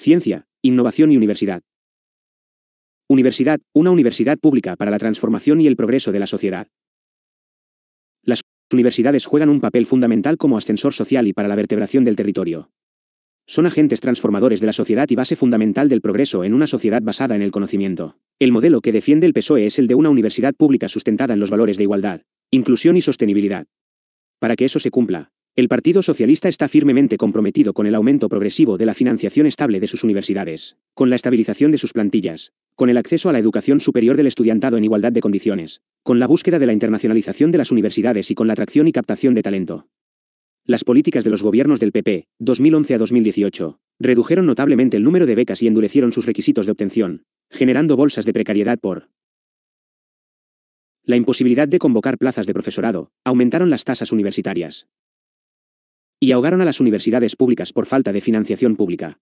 Ciencia, Innovación y Universidad. Universidad, una universidad pública para la transformación y el progreso de la sociedad. Las universidades juegan un papel fundamental como ascensor social y para la vertebración del territorio. Son agentes transformadores de la sociedad y base fundamental del progreso en una sociedad basada en el conocimiento. El modelo que defiende el PSOE es el de una universidad pública sustentada en los valores de igualdad, inclusión y sostenibilidad. Para que eso se cumpla, el Partido Socialista está firmemente comprometido con el aumento progresivo de la financiación estable de sus universidades, con la estabilización de sus plantillas, con el acceso a la educación superior del estudiantado en igualdad de condiciones, con la búsqueda de la internacionalización de las universidades y con la atracción y captación de talento. Las políticas de los gobiernos del PP, 2011 a 2018, redujeron notablemente el número de becas y endurecieron sus requisitos de obtención, generando bolsas de precariedad por la imposibilidad de convocar plazas de profesorado, aumentaron las tasas universitarias, y ahogaron a las universidades públicas por falta de financiación pública.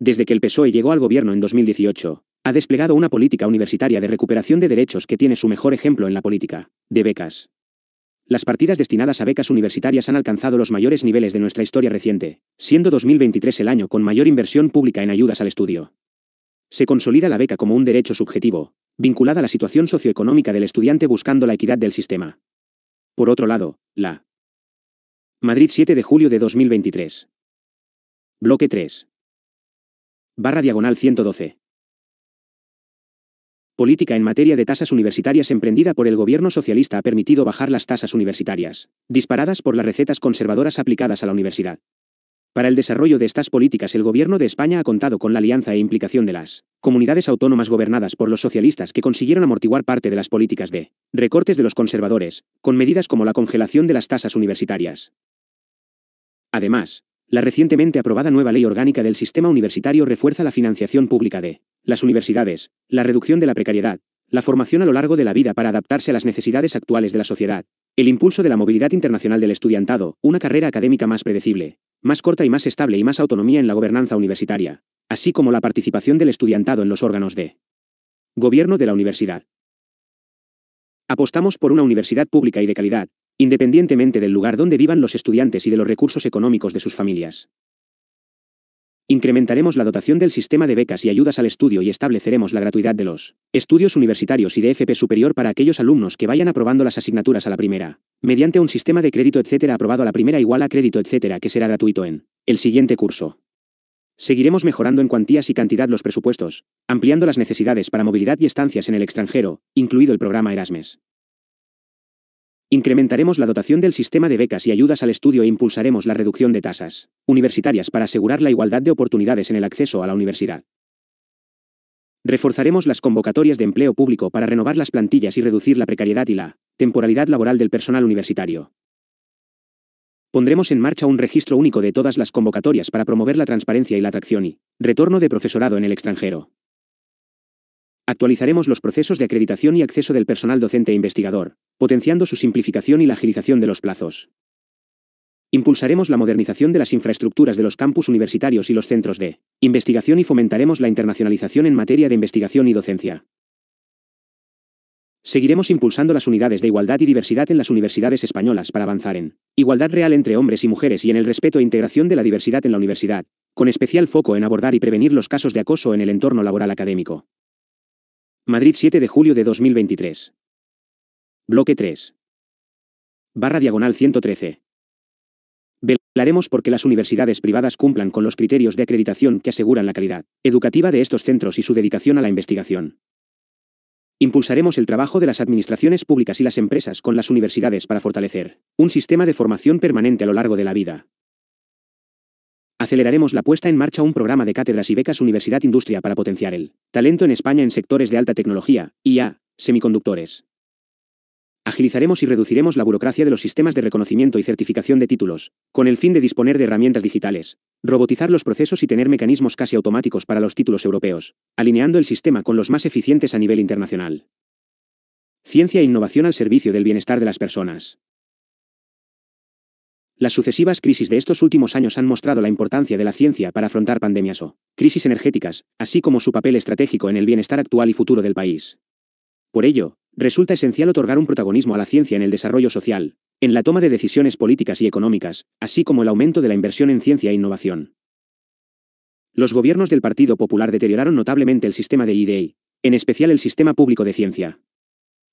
Desde que el PSOE llegó al gobierno en 2018, ha desplegado una política universitaria de recuperación de derechos que tiene su mejor ejemplo en la política, de becas. Las partidas destinadas a becas universitarias han alcanzado los mayores niveles de nuestra historia reciente, siendo 2023 el año con mayor inversión pública en ayudas al estudio. Se consolida la beca como un derecho subjetivo, vinculada a la situación socioeconómica del estudiante buscando la equidad del sistema. Por otro lado, la Madrid 7 de julio de 2023. Bloque 3. Barra diagonal 112. Política en materia de tasas universitarias emprendida por el gobierno socialista ha permitido bajar las tasas universitarias, disparadas por las recetas conservadoras aplicadas a la universidad. Para el desarrollo de estas políticas el Gobierno de España ha contado con la alianza e implicación de las comunidades autónomas gobernadas por los socialistas que consiguieron amortiguar parte de las políticas de recortes de los conservadores, con medidas como la congelación de las tasas universitarias. Además, la recientemente aprobada nueva ley orgánica del sistema universitario refuerza la financiación pública de las universidades, la reducción de la precariedad, la formación a lo largo de la vida para adaptarse a las necesidades actuales de la sociedad, el impulso de la movilidad internacional del estudiantado, una carrera académica más predecible, más corta y más estable y más autonomía en la gobernanza universitaria, así como la participación del estudiantado en los órganos de gobierno de la universidad. Apostamos por una universidad pública y de calidad, independientemente del lugar donde vivan los estudiantes y de los recursos económicos de sus familias. Incrementaremos la dotación del sistema de becas y ayudas al estudio y estableceremos la gratuidad de los estudios universitarios y de FP superior para aquellos alumnos que vayan aprobando las asignaturas a la primera, mediante un sistema de crédito etcétera aprobado a la primera igual a crédito etcétera que será gratuito en el siguiente curso. Seguiremos mejorando en cuantías y cantidad los presupuestos, ampliando las necesidades para movilidad y estancias en el extranjero, incluido el programa Erasmus. Incrementaremos la dotación del sistema de becas y ayudas al estudio e impulsaremos la reducción de tasas universitarias para asegurar la igualdad de oportunidades en el acceso a la universidad. Reforzaremos las convocatorias de empleo público para renovar las plantillas y reducir la precariedad y la temporalidad laboral del personal universitario. Pondremos en marcha un registro único de todas las convocatorias para promover la transparencia y la atracción y retorno de profesorado en el extranjero. Actualizaremos los procesos de acreditación y acceso del personal docente e investigador, potenciando su simplificación y la agilización de los plazos. Impulsaremos la modernización de las infraestructuras de los campus universitarios y los centros de investigación y fomentaremos la internacionalización en materia de investigación y docencia. Seguiremos impulsando las unidades de igualdad y diversidad en las universidades españolas para avanzar en igualdad real entre hombres y mujeres y en el respeto e integración de la diversidad en la universidad, con especial foco en abordar y prevenir los casos de acoso en el entorno laboral académico. Madrid 7 de julio de 2023. Bloque 3. Barra diagonal 113. Velaremos porque las universidades privadas cumplan con los criterios de acreditación que aseguran la calidad educativa de estos centros y su dedicación a la investigación. Impulsaremos el trabajo de las administraciones públicas y las empresas con las universidades para fortalecer un sistema de formación permanente a lo largo de la vida. Aceleraremos la puesta en marcha un programa de cátedras y becas Universidad Industria para potenciar el talento en España en sectores de alta tecnología, IA, semiconductores, Agilizaremos y reduciremos la burocracia de los sistemas de reconocimiento y certificación de títulos, con el fin de disponer de herramientas digitales, robotizar los procesos y tener mecanismos casi automáticos para los títulos europeos, alineando el sistema con los más eficientes a nivel internacional. Ciencia e innovación al servicio del bienestar de las personas. Las sucesivas crisis de estos últimos años han mostrado la importancia de la ciencia para afrontar pandemias o crisis energéticas, así como su papel estratégico en el bienestar actual y futuro del país. Por ello, Resulta esencial otorgar un protagonismo a la ciencia en el desarrollo social, en la toma de decisiones políticas y económicas, así como el aumento de la inversión en ciencia e innovación. Los gobiernos del Partido Popular deterioraron notablemente el sistema de IDEI, e, en especial el sistema público de ciencia.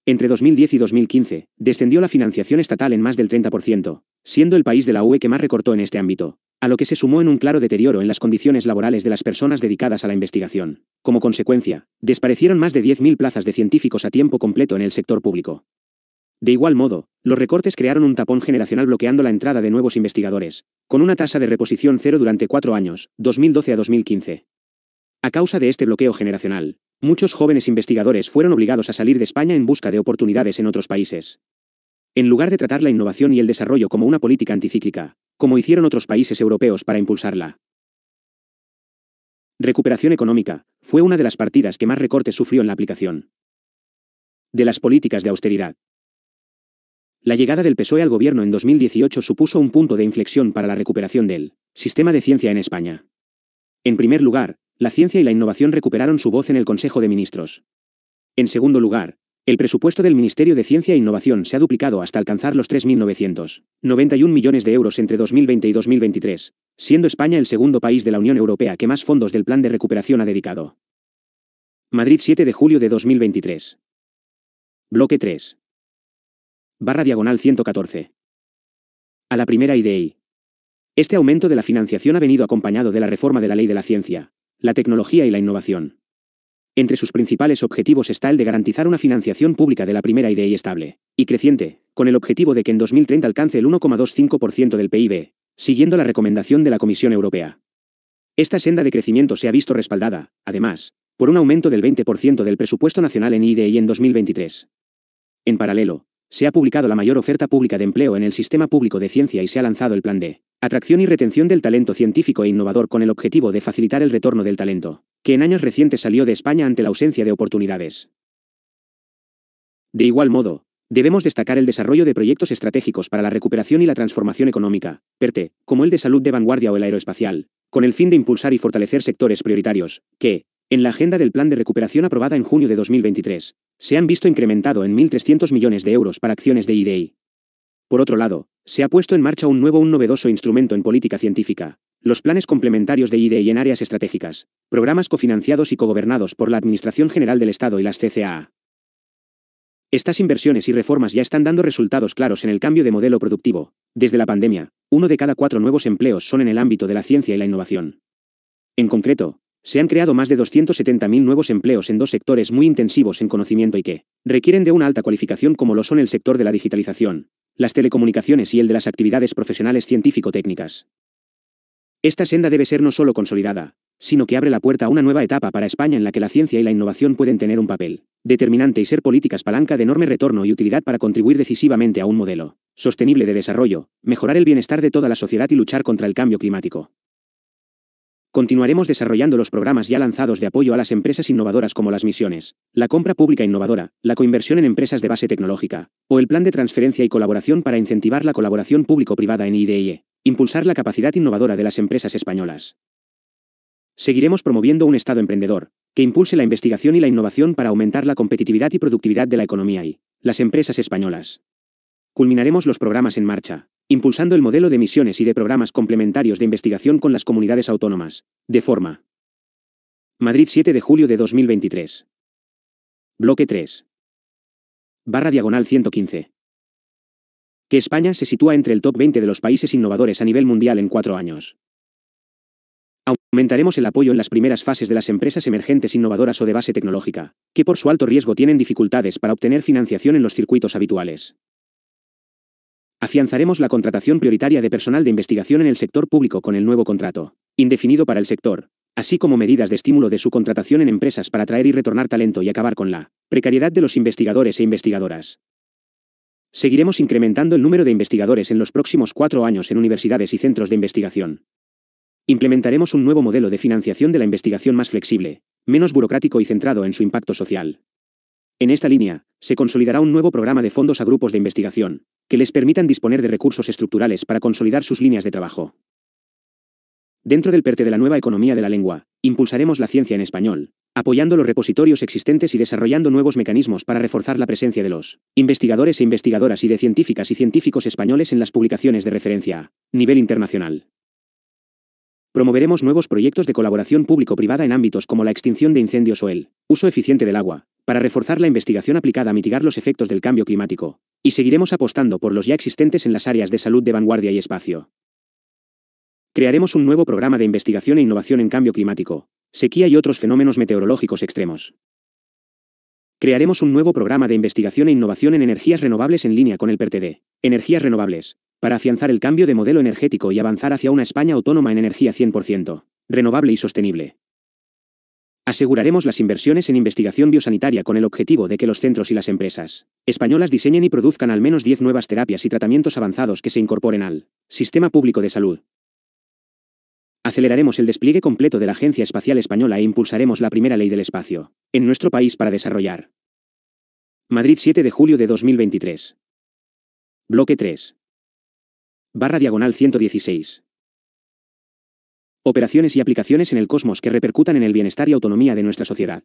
Entre 2010 y 2015, descendió la financiación estatal en más del 30%, siendo el país de la UE que más recortó en este ámbito a lo que se sumó en un claro deterioro en las condiciones laborales de las personas dedicadas a la investigación. Como consecuencia, desaparecieron más de 10.000 plazas de científicos a tiempo completo en el sector público. De igual modo, los recortes crearon un tapón generacional bloqueando la entrada de nuevos investigadores, con una tasa de reposición cero durante cuatro años, 2012 a 2015. A causa de este bloqueo generacional, muchos jóvenes investigadores fueron obligados a salir de España en busca de oportunidades en otros países. En lugar de tratar la innovación y el desarrollo como una política anticíclica, como hicieron otros países europeos para impulsarla. Recuperación económica, fue una de las partidas que más recortes sufrió en la aplicación. De las políticas de austeridad. La llegada del PSOE al gobierno en 2018 supuso un punto de inflexión para la recuperación del sistema de ciencia en España. En primer lugar, la ciencia y la innovación recuperaron su voz en el Consejo de Ministros. En segundo lugar, el presupuesto del Ministerio de Ciencia e Innovación se ha duplicado hasta alcanzar los 3.991 millones de euros entre 2020 y 2023, siendo España el segundo país de la Unión Europea que más fondos del Plan de Recuperación ha dedicado. Madrid 7 de julio de 2023. Bloque 3. Barra diagonal 114. A la primera IDEI. Este aumento de la financiación ha venido acompañado de la reforma de la Ley de la Ciencia, la Tecnología y la Innovación. Entre sus principales objetivos está el de garantizar una financiación pública de la primera idea estable, y creciente, con el objetivo de que en 2030 alcance el 1,25% del PIB, siguiendo la recomendación de la Comisión Europea. Esta senda de crecimiento se ha visto respaldada, además, por un aumento del 20% del presupuesto nacional en IDI e en 2023. En paralelo, se ha publicado la mayor oferta pública de empleo en el sistema público de ciencia y se ha lanzado el plan de atracción y retención del talento científico e innovador con el objetivo de facilitar el retorno del talento, que en años recientes salió de España ante la ausencia de oportunidades. De igual modo, Debemos destacar el desarrollo de proyectos estratégicos para la recuperación y la transformación económica, PERTE, como el de salud de vanguardia o el aeroespacial, con el fin de impulsar y fortalecer sectores prioritarios, que, en la agenda del Plan de Recuperación aprobada en junio de 2023, se han visto incrementado en 1.300 millones de euros para acciones de IDI. Por otro lado, se ha puesto en marcha un nuevo, un novedoso instrumento en política científica, los planes complementarios de IDI en áreas estratégicas, programas cofinanciados y cogobernados por la Administración General del Estado y las CCAA. Estas inversiones y reformas ya están dando resultados claros en el cambio de modelo productivo. Desde la pandemia, uno de cada cuatro nuevos empleos son en el ámbito de la ciencia y la innovación. En concreto, se han creado más de 270.000 nuevos empleos en dos sectores muy intensivos en conocimiento y que requieren de una alta cualificación como lo son el sector de la digitalización, las telecomunicaciones y el de las actividades profesionales científico-técnicas. Esta senda debe ser no solo consolidada, sino que abre la puerta a una nueva etapa para España en la que la ciencia y la innovación pueden tener un papel determinante y ser políticas palanca de enorme retorno y utilidad para contribuir decisivamente a un modelo sostenible de desarrollo, mejorar el bienestar de toda la sociedad y luchar contra el cambio climático. Continuaremos desarrollando los programas ya lanzados de apoyo a las empresas innovadoras como las misiones, la compra pública innovadora, la coinversión en empresas de base tecnológica, o el plan de transferencia y colaboración para incentivar la colaboración público-privada en IDIE, impulsar la capacidad innovadora de las empresas españolas. Seguiremos promoviendo un Estado emprendedor, que impulse la investigación y la innovación para aumentar la competitividad y productividad de la economía y las empresas españolas. Culminaremos los programas en marcha, impulsando el modelo de misiones y de programas complementarios de investigación con las comunidades autónomas, de forma. Madrid 7 de julio de 2023. Bloque 3. Barra diagonal 115. Que España se sitúa entre el top 20 de los países innovadores a nivel mundial en cuatro años. Aumentaremos el apoyo en las primeras fases de las empresas emergentes innovadoras o de base tecnológica, que por su alto riesgo tienen dificultades para obtener financiación en los circuitos habituales. Afianzaremos la contratación prioritaria de personal de investigación en el sector público con el nuevo contrato, indefinido para el sector, así como medidas de estímulo de su contratación en empresas para atraer y retornar talento y acabar con la precariedad de los investigadores e investigadoras. Seguiremos incrementando el número de investigadores en los próximos cuatro años en universidades y centros de investigación. Implementaremos un nuevo modelo de financiación de la investigación más flexible, menos burocrático y centrado en su impacto social. En esta línea, se consolidará un nuevo programa de fondos a grupos de investigación, que les permitan disponer de recursos estructurales para consolidar sus líneas de trabajo. Dentro del PERTE de la nueva economía de la lengua, impulsaremos la ciencia en español, apoyando los repositorios existentes y desarrollando nuevos mecanismos para reforzar la presencia de los investigadores e investigadoras y de científicas y científicos españoles en las publicaciones de referencia, nivel internacional. Promoveremos nuevos proyectos de colaboración público-privada en ámbitos como la extinción de incendios o el uso eficiente del agua, para reforzar la investigación aplicada a mitigar los efectos del cambio climático. Y seguiremos apostando por los ya existentes en las áreas de salud de vanguardia y espacio. Crearemos un nuevo programa de investigación e innovación en cambio climático, sequía y otros fenómenos meteorológicos extremos. Crearemos un nuevo programa de investigación e innovación en energías renovables en línea con el PRTD: Energías Renovables, para afianzar el cambio de modelo energético y avanzar hacia una España autónoma en energía 100%, renovable y sostenible. Aseguraremos las inversiones en investigación biosanitaria con el objetivo de que los centros y las empresas españolas diseñen y produzcan al menos 10 nuevas terapias y tratamientos avanzados que se incorporen al sistema público de salud, Aceleraremos el despliegue completo de la Agencia Espacial Española e impulsaremos la primera ley del espacio, en nuestro país para desarrollar. Madrid 7 de julio de 2023. Bloque 3. Barra diagonal 116. Operaciones y aplicaciones en el cosmos que repercutan en el bienestar y autonomía de nuestra sociedad.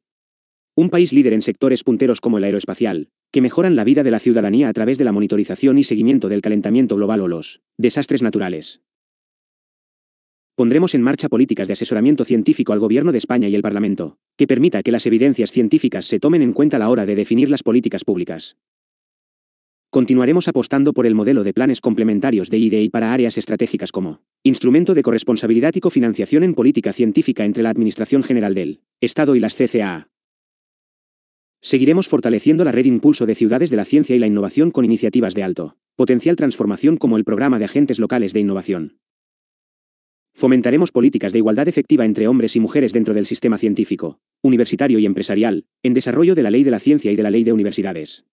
Un país líder en sectores punteros como el aeroespacial, que mejoran la vida de la ciudadanía a través de la monitorización y seguimiento del calentamiento global o los desastres naturales, Pondremos en marcha políticas de asesoramiento científico al Gobierno de España y el Parlamento, que permita que las evidencias científicas se tomen en cuenta a la hora de definir las políticas públicas. Continuaremos apostando por el modelo de planes complementarios de IDI para áreas estratégicas como instrumento de corresponsabilidad y cofinanciación en política científica entre la Administración General del Estado y las CCA. Seguiremos fortaleciendo la red Impulso de Ciudades de la Ciencia y la Innovación con iniciativas de alto potencial transformación como el programa de agentes locales de innovación Fomentaremos políticas de igualdad efectiva entre hombres y mujeres dentro del sistema científico, universitario y empresarial, en desarrollo de la ley de la ciencia y de la ley de universidades.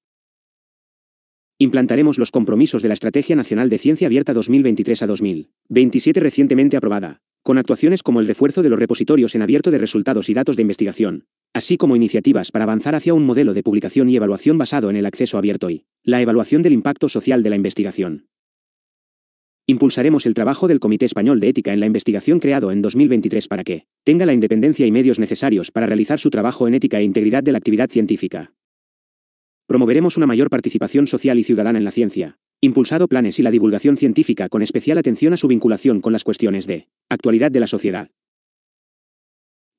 Implantaremos los compromisos de la Estrategia Nacional de Ciencia Abierta 2023 a 2027 recientemente aprobada, con actuaciones como el refuerzo de los repositorios en abierto de resultados y datos de investigación, así como iniciativas para avanzar hacia un modelo de publicación y evaluación basado en el acceso abierto y la evaluación del impacto social de la investigación. Impulsaremos el trabajo del Comité Español de Ética en la investigación creado en 2023 para que tenga la independencia y medios necesarios para realizar su trabajo en ética e integridad de la actividad científica. Promoveremos una mayor participación social y ciudadana en la ciencia, impulsado planes y la divulgación científica con especial atención a su vinculación con las cuestiones de actualidad de la sociedad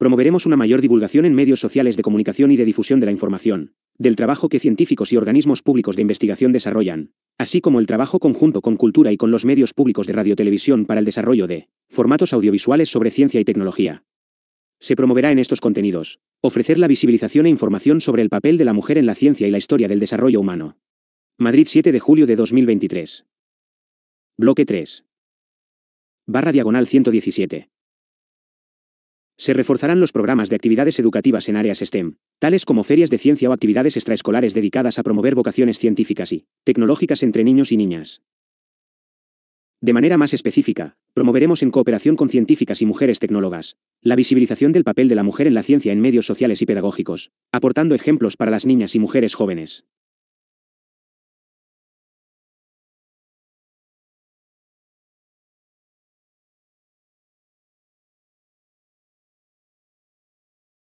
promoveremos una mayor divulgación en medios sociales de comunicación y de difusión de la información, del trabajo que científicos y organismos públicos de investigación desarrollan, así como el trabajo conjunto con cultura y con los medios públicos de radiotelevisión para el desarrollo de formatos audiovisuales sobre ciencia y tecnología. Se promoverá en estos contenidos, ofrecer la visibilización e información sobre el papel de la mujer en la ciencia y la historia del desarrollo humano. Madrid 7 de julio de 2023. Bloque 3. Barra diagonal 117. Se reforzarán los programas de actividades educativas en áreas STEM, tales como ferias de ciencia o actividades extraescolares dedicadas a promover vocaciones científicas y tecnológicas entre niños y niñas. De manera más específica, promoveremos en cooperación con científicas y mujeres tecnólogas, la visibilización del papel de la mujer en la ciencia en medios sociales y pedagógicos, aportando ejemplos para las niñas y mujeres jóvenes.